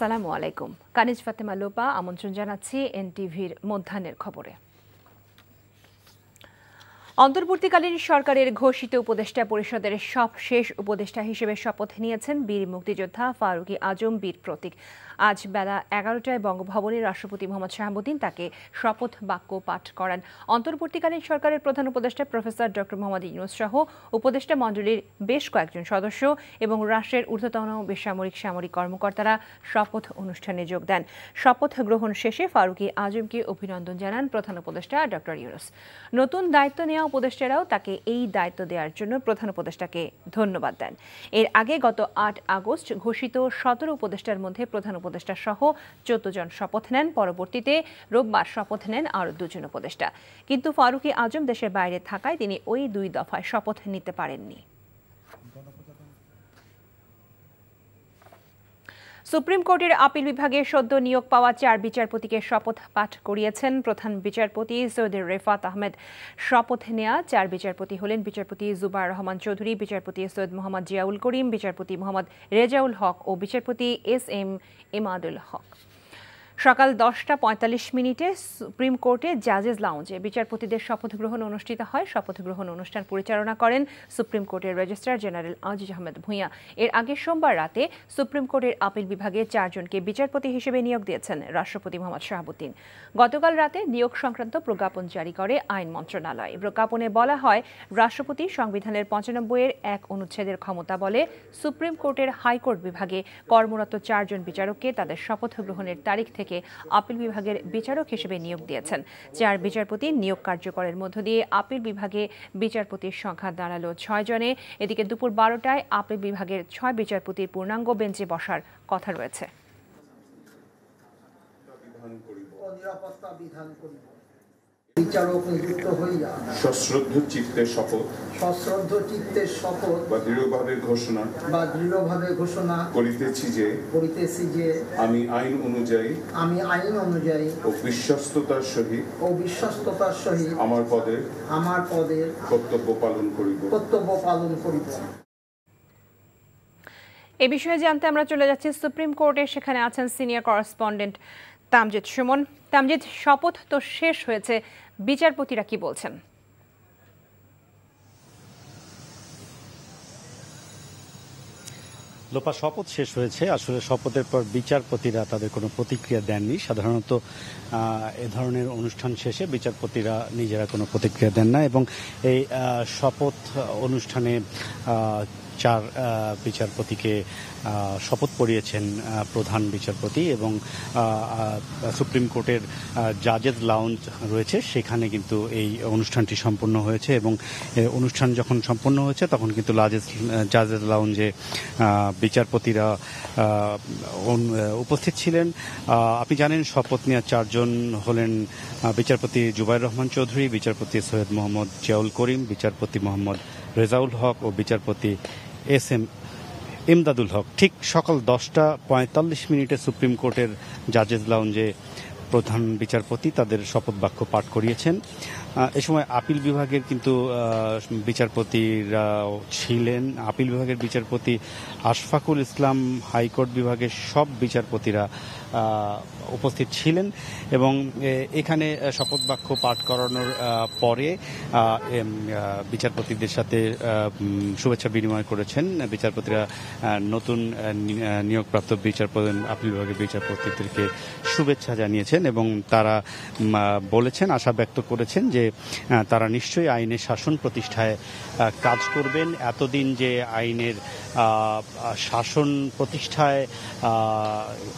আসসালামু আলাইকুম কানিজ ফাতেমা লোপা আমন্ত্রণ জানাচ্ছি এনটিভির মধ্যাহ্নের খবরে অন্তর্বর্তীকালীন সরকারের ঘোষিত উপদেষ্টা পরিষদের সব শেষ উপদেষ্টা হিসেবে শপথ নিয়েছেন বীর মুক্তিযোদ্ধা ফারুকি আজম বীর প্রতীক আজ বেলা এগারোটায় বঙ্গভবনে রাষ্ট্রপতি মোহাম্মদ শাহাবুদ্দিন তাকে শপথ বাক্য পাঠ করান অন্তর্বর্তীকালীন সরকারের প্রধান উপদেষ্টা প্রফেসর ডক্টর মোহাম্মদ ইউনুস সহ উপদেষ্টা মণ্ডলীর বেশ কয়েকজন সদস্য এবং রাষ্ট্রের ঊর্ধ্বতন বেসামরিক সামরিক কর্মকর্তারা শপথ অনুষ্ঠানে যোগ দেন শপথ গ্রহণ শেষে ফারুকি আজমকে অভিনন্দন জানান প্রধান উপদেষ্টা ডক্টর ইউনুস নতুন দায়িত্ব নেওয়া উপদেষ্টারাও তাকে এই দায়িত্ব দেওয়ার জন্য প্রধান উপদেষ্টাকে ধন্যবাদ দেন এর আগে গত আট আগস্ট ঘোষিত সতেরো উপদেষ্টার মধ্যে প্রধান উপদেষ্টা সহ চোদ্দ জন শপথ নেন পরবর্তীতে রোববার শপথ নেন আরও দুজন উপদেষ্টা কিন্তু ফারুকি আজম দেশের বাইরে থাকায় তিনি ওই দুই দফায় শপথ নিতে পারেননি সুপ্রিম কোর্টের আপিল বিভাগে সদ্য নিয়োগ পাওয়া চার বিচারপতিকে শপথ পাঠ করিয়েছেন প্রধান বিচারপতি সৈয়দের রেফাত আহমেদ শপথ নেয়া চার বিচারপতি হলেন বিচারপতি জুবার রহমান চৌধুরী বিচারপতি সৈয়দ মোহাম্মদ জিয়াউল করিম বিচারপতি মোহাম্মদ রেজাউল হক ও বিচারপতি এস এম ইমাদুল হক সকাল দশটা পঁয়তাল্লিশ মিনিটে সুপ্রিম কোর্টে জাজেস লাউঞ্জে বিচারপতিদের শপথ গ্রহণ অনুষ্ঠিত হয় শপথ গ্রহণ অনুষ্ঠান পরিচালনা করেন সুপ্রিম কোর্টের রেজিস্ট্রার জেনারেল আজিজ আহমেদ ভূঁইয়া এর আগে সোমবার রাতে সুপ্রিম কোর্টের আপিল বিভাগে চারজনকে বিচারপতি হিসেবে নিয়োগ দিয়েছেন রাষ্ট্রপতি মোহাম্মদ শাহাবুদ্দিন গতকাল রাতে নিয়োগ সংক্রান্ত প্রজ্ঞাপন জারি করে আইন মন্ত্রণালয় প্রজ্ঞাপনে বলা হয় রাষ্ট্রপতি সংবিধানের পঞ্চানব্বই এর এক অনুচ্ছেদের ক্ষমতা বলে সুপ্রিম কোর্টের হাইকোর্ট বিভাগে কর্মরত চারজন বিচারককে তাদের শপথ গ্রহণের তারিখ থেকে তাকে আপিল বিভাগের বিচারক হিসেবে নিয়োগ দিয়েছেন চার বিচারপতি নিয়োগ কার্যকরের মধ্য দিয়ে আপিল বিভাগে বিচারপতির সংখ্যা দাঁড়ালো ছয় জনে এদিকে দুপুর বারোটায় আপিল বিভাগের ছয় বিচারপতির পূর্ণাঙ্গ বেঞ্চে বসার কথা রয়েছে নিরাপত্তা বিধান করিব বিচারক নিযুক্ত হইয়া সশ্রদ্ধ চিত্তের শপথ সশ্রদ্ধ শপথ বা দৃঢ়ভাবে ঘোষণা বা দৃঢ়ভাবে ঘোষণা করিতেছি যে করিতেছি যে আমি আইন অনুযায়ী আমি আইন অনুযায়ী ও বিশ্বস্ততার সহিত ও বিশ্বস্ততার সহিত আমার পদে আমার কর্তব্য পালন করিব কর্তব্য পালন করিব এ বিষয়ে জানতে আমরা চলে যাচ্ছি সুপ্রিম কোর্টে সেখানে আছেন সিনিয়র করেসপন্ডেন্ট তামজিদ সুমন তামজিদ শপথ তো শেষ হয়েছে বিচারপতিরা কি বলছেন লোপা শপথ শেষ হয়েছে আসলে শপথের পর বিচারপতিরা তাদের কোনো প্রতিক্রিয়া দেননি সাধারণত এ ধরনের অনুষ্ঠান শেষে বিচারপতিরা নিজেরা কোনো প্রতিক্রিয়া দেন না এবং এই শপথ অনুষ্ঠানে চার বিচারপতিকে শপথ পড়িয়েছেন প্রধান বিচারপতি এবং সুপ্রিম কোর্টের জাজেস লাউঞ্জ রয়েছে সেখানে কিন্তু এই অনুষ্ঠানটি সম্পন্ন হয়েছে এবং অনুষ্ঠান যখন সম্পন্ন হয়েছে তখন কিন্তু লাজেস জাজেস লাউঞ্জে বিচারপতিরা উপস্থিত ছিলেন আপনি জানেন শপথ নেওয়া চারজন হলেন বিচারপতি জুবাইর রহমান চৌধুরী বিচারপতি সৈয়দ মোহাম্মদ জিয়াউল করিম বিচারপতি মোহাম্মদ রেজাউল হক ও বিচারপতি এস এম এমদাদুল হক ঠিক সকাল দশটা পঁয়তাল্লিশ মিনিটে সুপ্রিম কোর্টের জাজেস লাউঞ্জে প্রধান বিচারপতি তাদের শপথ বাক্য পাঠ করিয়েছেন এ সময় আপিল বিভাগের কিন্তু বিচারপতিরাও ছিলেন আপিল বিভাগের বিচারপতি আশফাকুল ইসলাম হাইকোর্ট বিভাগের সব বিচারপতিরা উপস্থিত ছিলেন এবং এখানে শপথ বাক্য পাঠ করানোর পরে বিচারপতিদের সাথে শুভেচ্ছা বিনিময় করেছেন বিচারপতিরা নতুন নিয়োগপ্রাপ্ত বিচারপতি আপিল বিভাগের বিচারপতিদেরকে শুভেচ্ছা জানিয়েছেন এবং তারা বলেছেন আশা ব্যক্ত করেছেন যে তারা নিশ্চয়ই আইনের শাসন প্রতিষ্ঠায় কাজ করবেন এতদিন যে আইনের শাসন প্রতিষ্ঠায়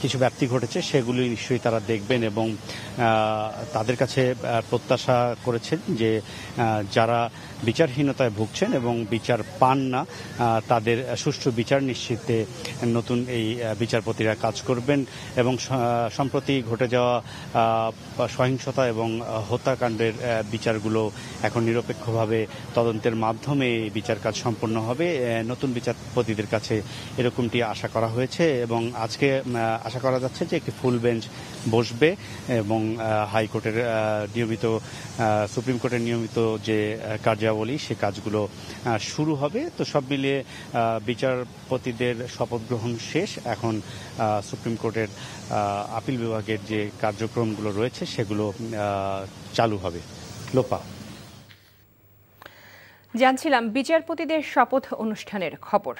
কিছু ব্যক্তি ঘটেছে সেগুলি নিশ্চয়ই তারা দেখবেন এবং তাদের কাছে প্রত্যাশা করেছেন যে যারা বিচারহীনতায় ভুগছেন এবং বিচার পান না তাদের সুষ্ঠু বিচার নিশ্চিতে নতুন এই বিচারপতিরা কাজ করবেন এবং সম্প্রতি ঘটে যাওয়া সহিংসতা এবং হত্যাকাণ্ডের বিচারগুলো এখন নিরপেক্ষভাবে তদন্তের মাধ্যমে বিচার কাজ সম্পন্ন হবে নতুন বিচারপতিদের কাছে এরকমটি আশা করা হয়েছে এবং আজকে আশা করা যাচ্ছে যে একটি ফুল বেঞ্চ বসবে এবং হাইকোর্টের নিয়মিত সুপ্রিম কোর্টের নিয়মিত যে কার্যাবলী সে কাজগুলো শুরু হবে তো সব মিলিয়ে বিচারপতিদের শপথ গ্রহণ শেষ এখন সুপ্রিম কোর্টের আপিল বিভাগের যে কার্যক্রমগুলো রয়েছে সেগুলো চালু হবে লোপা জানছিলাম বিচারপতিদের শপথ অনুষ্ঠানের খবর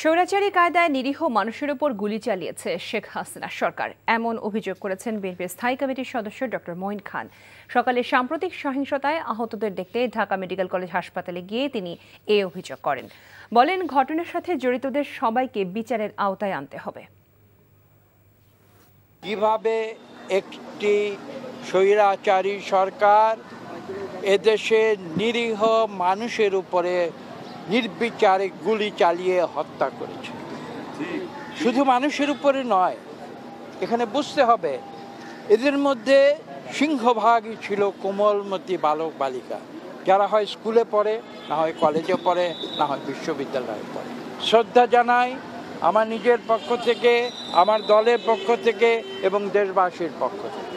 স্বৈরাচারী কায়দায় নিরীহ মানুষের উপর গুলি চালিয়েছে শেখ হাসিনা সরকার এমন অভিযোগ করেছেন বিএনপির স্থায়ী কমিটির সদস্য ড মঈন খান সকালে সাম্প্রতিক সহিংসতায় আহতদের দেখতে ঢাকা মেডিকেল কলেজ হাসপাতালে গিয়ে তিনি এ অভিযোগ করেন বলেন ঘটনার সাথে জড়িতদের সবাইকে বিচারের আওতায় আনতে হবে কিভাবে একটি স্বৈরাচারী সরকার এদেশে নিরীহ মানুষের উপরে নির্বিচারে গুলি চালিয়ে হত্যা করেছে শুধু মানুষের উপরে নয় এখানে বুঝতে হবে এদের মধ্যে সিংহভাগই ছিল কোমলমতি বালক বালিকা যারা হয় স্কুলে পড়ে না হয় কলেজে পড়ে না হয় বিশ্ববিদ্যালয়ে পড়ে শ্রদ্ধা জানাই আমার নিজের পক্ষ থেকে আমার দলের পক্ষ থেকে এবং দেশবাসীর পক্ষ থেকে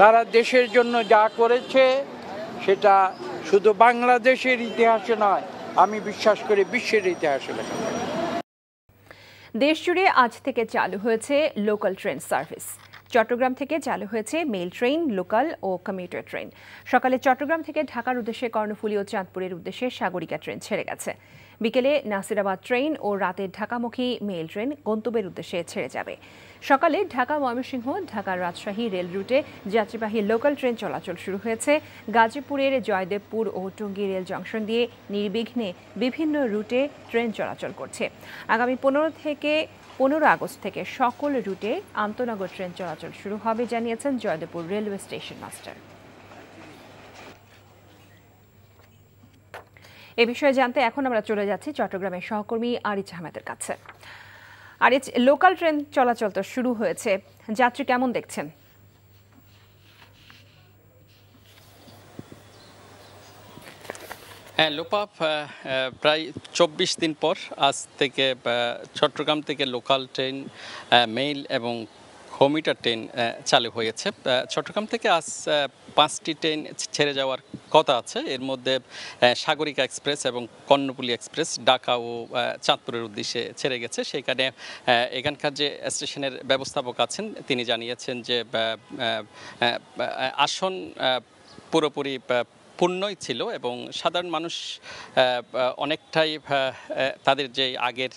তারা দেশের জন্য যা করেছে সেটা শুধু বাংলাদেশের ইতিহাসে নয় আমি বিশ্বাস করি বিশ্বের ইতিহাসে লেখা দেশ জুড়ে আজ থেকে চালু হয়েছে লোকাল ট্রেন সার্ভিস চট্টগ্রাম থেকে চালু হয়েছে মেল ট্রেন লোকাল ও কমিউটার ট্রেন সকালে চট্টগ্রাম থেকে ঢাকার উদ্দেশ্যে কর্ণফুলী ও চাঁদপুরের উদ্দেশ্যে সাগরিকা ট্রেন ছেড়ে গেছে বিকেলে নাসিরাবাদ ট্রেন ও রাতে ঢাকামুখী মেল ট্রেন গন্তব্যের উদ্দেশ্যে ছেড়ে যাবে সকালে ঢাকা ময়মনসিংহ ঢাকা রাজশাহী রেল রুটে যাত্রীবাহী লোকাল ট্রেন চলাচল শুরু হয়েছে গাজীপুরের জয়দেবপুর ও টুঙ্গি রেল জংশন দিয়ে নির্বিঘ্নে বিভিন্ন রুটে ট্রেন চলাচল করছে আগামী পনেরো থেকে পনেরো আগস্ট থেকে সকল রুটে আন্তনগর ট্রেন চলাচল শুরু হবে জানিয়েছেন জয়দেবপুর রেলওয়ে স্টেশন মাস্টার এ বিষয়ে জানতে এখন আমরা চলে যাচ্ছি চট্টগ্রামের সহকর্মী আরিজ আহমেদের কাছে আর এই লোকাল ট্রেন চলাচল তো শুরু হয়েছে যাত্রী কেমন দেখছেন হ্যাঁ লোপা প্রায় চব্বিশ দিন পর আজ থেকে চট্টগ্রাম থেকে লোকাল ট্রেন মেইল এবং হোমিটার ট্রেন চালু হয়েছে চট্টগ্রাম থেকে আজ পাঁচটি ট্রেন ছেড়ে যাওয়ার কথা আছে এর মধ্যে সাগরিকা এক্সপ্রেস এবং কর্ণপুলি এক্সপ্রেস ঢাকা ও চাঁদপুরের উদ্দেশ্যে ছেড়ে গেছে সেখানে এখানকার যে স্টেশনের ব্যবস্থাপক আছেন তিনি জানিয়েছেন যে আসন পুরোপুরি পূর্ণই ছিল এবং সাধারণ মানুষ অনেকটাই তাদের যে আগের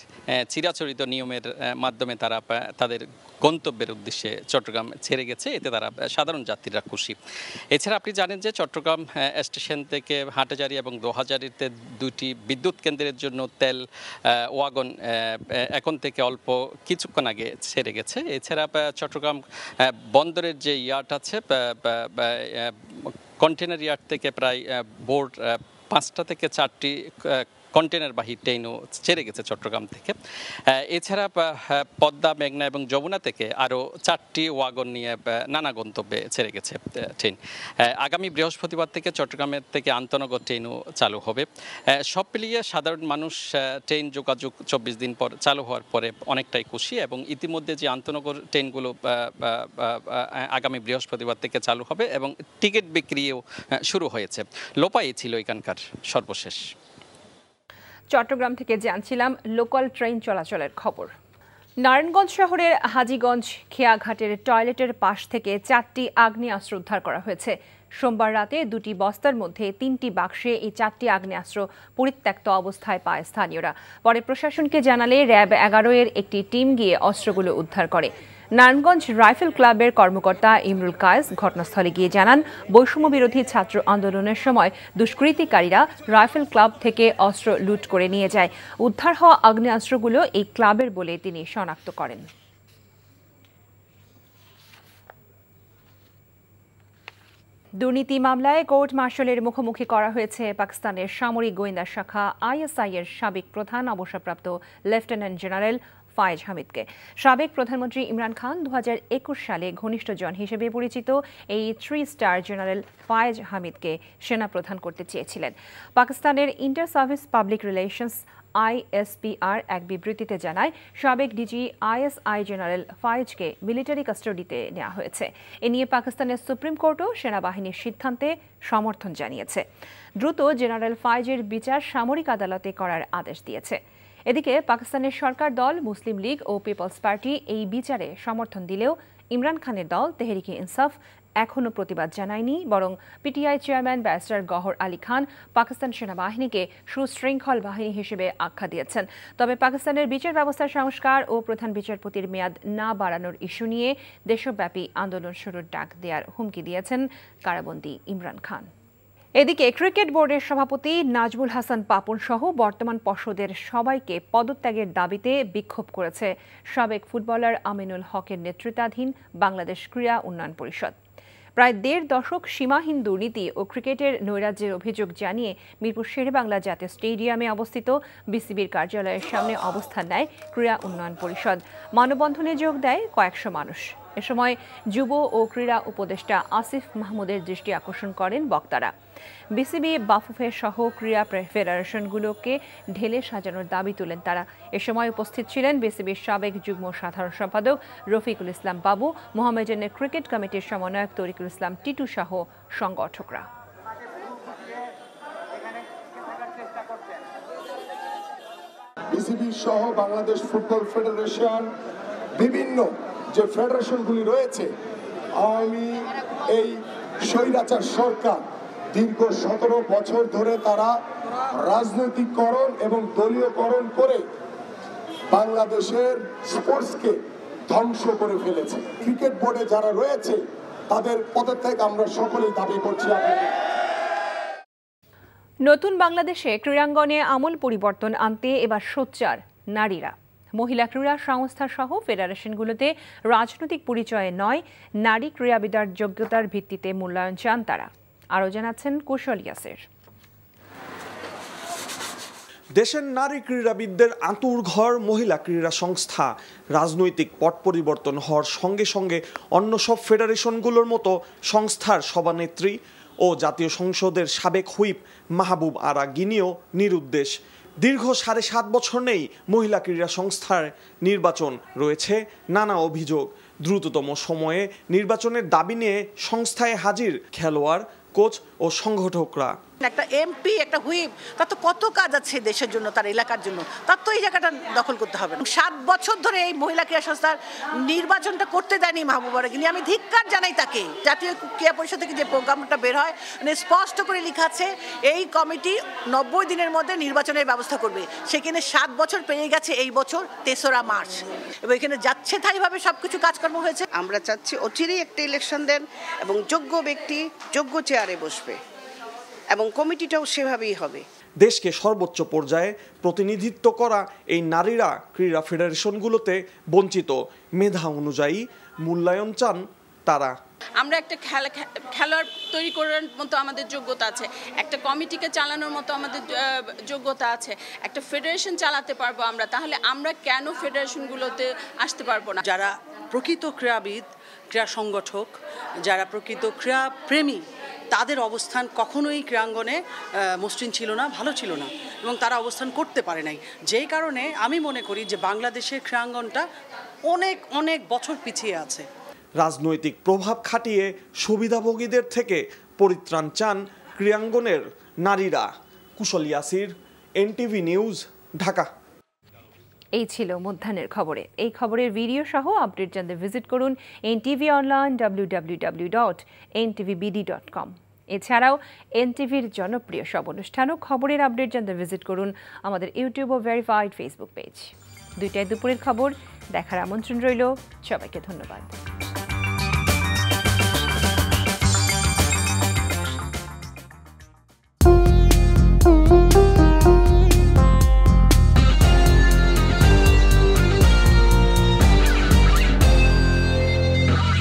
চিরাচরিত নিয়মের মাধ্যমে তারা তাদের গন্তব্যের উদ্দেশ্যে চট্টগ্রাম ছেড়ে গেছে এতে তারা সাধারণ যাত্রীরা খুশি এছাড়া আপনি জানেন যে চট্টগ্রাম স্টেশন থেকে হাটাজারি এবং দোহাজারিতে দুটি বিদ্যুৎ কেন্দ্রের জন্য তেল ওয়াগন এখন থেকে অল্প কিছুক্ষণ আগে ছেড়ে গেছে এছাড়া চট্টগ্রাম বন্দরের যে ইয়ার্ড আছে কন্টেনার ইয়ার্ড থেকে প্রায় বোর্ড পাঁচটা থেকে চারটি কন্টেনারবাহী ট্রেনও ছেড়ে গেছে চট্টগ্রাম থেকে এছাড়া পদ্মা মেঘনা এবং যমুনা থেকে আরও চারটি ওয়াগন নিয়ে নানা গন্তব্যে ছেড়ে গেছে ট্রেন আগামী বৃহস্পতিবার থেকে চট্টগ্রামের থেকে আন্তনগর ট্রেনও চালু হবে সব মিলিয়ে সাধারণ মানুষ ট্রেন যোগাযোগ চব্বিশ দিন পর চালু হওয়ার পরে অনেকটাই খুশি এবং ইতিমধ্যে যে আন্তনগর ট্রেনগুলো আগামী বৃহস্পতিবার থেকে চালু হবে এবং টিকিট বিক্রিও শুরু হয়েছে লোপাই ছিল এখানকার সর্বশেষ চট্টগ্রাম থেকে জানছিলাম লোকাল ট্রেন চলাচলের খবর নারায়ণগঞ্জ শহরের হাজিগঞ্জ খেয়াঘাটের টয়লেটের পাশ থেকে চারটি আগ্নেয়াস্ত্র উদ্ধার করা হয়েছে সোমবার রাতে দুটি বস্তার মধ্যে তিনটি বাক্সে এই চারটি আগ্নেয়াস্ত্র পরিত্যক্ত অবস্থায় পায় স্থানীয়রা পরে প্রশাসনকে জানালে র্যাব এগারো এর একটি টিম গিয়ে অস্ত্রগুলো উদ্ধার করে নারায়ণগঞ্জ রাইফেল ক্লাবের কর্মকর্তা ইমরুল কায়েস ঘটনাস্থলে গিয়ে জানান বৈষম্য বিরোধী ছাত্র আন্দোলনের সময় দুষ্কৃতিকারীরা রাইফেল ক্লাব থেকে অস্ত্র লুট করে নিয়ে যায় উদ্ধার হওয়া আগ্নেয়াস্ত্রগুলো এই ক্লাবের বলে তিনি শনাক্ত করেন দুর্নীতি মামলায় কোর্ট মার্শালের মুখোমুখি করা হয়েছে পাকিস্তানের সামরিক গোয়েন্দা শাখা আইএসআই এর সাবেক প্রধান অবসরপ্রাপ্ত লেফটেন্যান্ট জেনারেল ফায়েজ হামিদকে সাবেক প্রধানমন্ত্রী ইমরান খান দু সালে ঘনিষ্ঠ জন হিসেবে পরিচিত এই থ্রি স্টার জেনারেল ফায়েজ হামিদকে সেনা প্রধান করতে চেয়েছিলেন পাকিস্তানের inter service public relations ISPR এক বিবৃতিতে জানায় সাবেক ডিজি আইএসআই জেনারেল ফায়েজকে মিলিটারি কাস্টডিতে নেওয়া হয়েছে এ নিয়ে পাকিস্তানের সুপ্রিম কোর্টও সেনাবাহিনীর সিদ্ধান্তে সমর্থন জানিয়েছে দ্রুত জেনারেল ফায়েজের বিচার সামরিক আদালতে করার আদেশ দিয়েছে এদিকে পাকিস্তানের সরকার দল মুসলিম লীগ ও পিপলস পার্টি এই বিচারে সমর্থন দিলেও ইমরান খানের দল তেহরিকে ইনসাফ এখনও প্রতিবাদ জানায়নি বরং PTI chairman barrister Gohar Ali Khan Pakistan সেনাবাহিনীকে সুশৃঙ্খল বাহিনী হিসেবে আখ্যা দিয়েছেন তবে পাকিস্তানের বিচার ব্যবস্থার সংস্কার ও প্রধান বিচারপতির মেয়াদ না বাড়ানোর ইস্যু নিয়ে দেশব্যাপী আন্দোলন শুরুর ডাক দেওয়ার হুমকি দিয়েছেন কারাবন্দী ইমরান খান এদিকে ক্রিকেট বোর্ডের সভাপতি নাজমুল হাসান পাপন সহ বর্তমান পর্ষদের সবাইকে পদত্যাগের দাবিতে বিক্ষোভ করেছে সাবেক ফুটবলার আমিনুল হকের নেতৃত্বাধীন বাংলাদেশ ক্রীড়া উন্নয়ন পরিষদ প্রায় দেড় দশক সীমাহীন দুর্নীতি ও ক্রিকেটের নৈরাজ্যের অভিযোগ জানিয়ে মিরপুর শেরেবাংলা জাতীয় স্টেডিয়ামে অবস্থিত বিসিবির কার্যালয়ের সামনে অবস্থান নেয় ক্রীড়া উন্নয়ন পরিষদ মানববন্ধনে যোগ দেয় কয়েকশো মানুষ এ সময় যুব ও ক্রীড়া উপদেষ্টা আসিফ মাহমুদের দৃষ্টি আকর্ষণ করেন বক্তারা বিসিবি বাফুফে সহ ক্রীড়া ফেডারেশনগুলোকে ঢেলে সাজানোর দাবি তুলেন তারা এ সময় উপস্থিত ছিলেন বিসিবির সাবেক যুগ্ম সাধারণ সম্পাদক রফিকুল ইসলাম বাবু মোহামেডানের ক্রিকেট কমিটির সমন্বয়ক তরিকুল ইসলাম টিটু সহ সংগঠকরা বিসিবি সহ বাংলাদেশ ফুটবল ফেডারেশন বিভিন্ন যে ফেডারেশনগুলি রয়েছে আওয়ামী এই স্বৈরাচার সরকার দীর্ঘ সতেরো বছর ধরে তারা রাজনৈতিককরণ এবং দলীয়করণ করে বাংলাদেশের স্পোর্টসকে ধ্বংস করে ফেলেছে ক্রিকেট বোর্ডে যারা রয়েছে তাদের পদত্যাগ আমরা সকলেই দাবি করছি নতুন বাংলাদেশে ক্রীড়াঙ্গনে আমূল পরিবর্তন আনতে এবার সোচ্চার নারীরা মহিলা ক্রীড়া সংস্থা সহ ফেডারেশনগুলোতে রাজনৈতিক পরিচয়ে নয় নারী ক্রীড়াবিদার যোগ্যতার ভিত্তিতে মূল্যায়ন চান তারা আরও জানাচ্ছেন কুশল ইয়াসের দেশের নারী ক্রীড়াবিদদের আঁতুরঘর মহিলা ক্রীড়া সংস্থা রাজনৈতিক পট পরিবর্তন হওয়ার সঙ্গে সঙ্গে অন্য সব ফেডারেশনগুলোর মতো সংস্থার সভানেত্রী ও জাতীয় সংসদের সাবেক হুইপ মাহবুব আরা গিনিও নিরুদ্দেশ দীর্ঘ সাড়ে সাত বছর নেই মহিলা ক্রীড়া সংস্থার নির্বাচন রয়েছে নানা অভিযোগ দ্রুততম সময়ে নির্বাচনের দাবি নিয়ে সংস্থায় হাজির খেলোয়াড় কোচ ও সংগঠকরা একটা এমপি একটা হুইপ তার তো কত কাজ আছে দেশের জন্য তার এলাকার জন্য তার তো এই জায়গাটা দখল করতে হবে সাত বছর ধরে এই মহিলা ক্রিয়া সংস্থার নির্বাচনটা করতে দেয়নি মাহবুবা কিন্তু আমি ধিক্কার জানাই তাকে জাতীয় ক্রিয়া পরিষদ থেকে যে প্রোগ্রামটা বের হয় মানে স্পষ্ট করে লেখা আছে এই কমিটি নব্বই দিনের মধ্যে নির্বাচনের ব্যবস্থা করবে সেখানে সাত বছর পেরিয়ে গেছে এই বছর তেসরা মার্চ এবং এখানে যাচ্ছে তাইভাবে সব কিছু কাজকর্ম হয়েছে আমরা চাচ্ছি অচিরেই একটা ইলেকশন দেন এবং যোগ্য ব্যক্তি যোগ্য চেয়ারে বসবে এবং কমিটিটাও সেভাবেই হবে দেশকে সর্বোচ্চ পর্যায়ে প্রতিনিধিত্ব করা এই নারীরা ক্রীড়া ফেডারেশনগুলোতে বঞ্চিত মেধা অনুযায়ী মূল্যায়ন চান তারা আমরা একটা খেলা খেলোয়াড় তৈরি করার মতো আমাদের যোগ্যতা আছে একটা কমিটিকে চালানোর মতো আমাদের যোগ্যতা আছে একটা ফেডারেশন চালাতে পারবো আমরা তাহলে আমরা কেন ফেডারেশনগুলোতে আসতে পারবো না যারা প্রকৃত ক্রীড়াবিদ ক্রীড়া সংগঠক যারা প্রকৃত ক্রীড়া প্রেমী তাদের অবস্থান কখনোই ক্রীড়াঙ্গনে মসৃণ ছিল না ভালো ছিল না এবং তারা অবস্থান করতে পারে নাই যেই কারণে আমি মনে করি যে বাংলাদেশের ক্রীড়াঙ্গনটা অনেক অনেক বছর পিছিয়ে আছে রাজনৈতিক প্রভাব খাটিয়ে সুবিধাভোগীদের থেকে পরিত্রাণ চান ক্রীড়াঙ্গনের নারীরা কুশল ইয়াসির এনটিভি নিউজ ঢাকা এই ছিল মধ্যাহ্নের খবরে এই খবরের ভিডিও সহ আপডেট জানতে ভিজিট করুন NTV online W W W dot NTVBD dot com এছাড়াও এনটিভির জনপ্রিয় সব অনুষ্ঠান ও খবরের আপডেট জানতে ভিজিট করুন আমাদের ইউটিউব ও ভেরিফাইড ফেসবুক পেজ দুইটায় দুপুরের খবর দেখার আমন্ত্রণ রইল সবাইকে ধন্যবাদ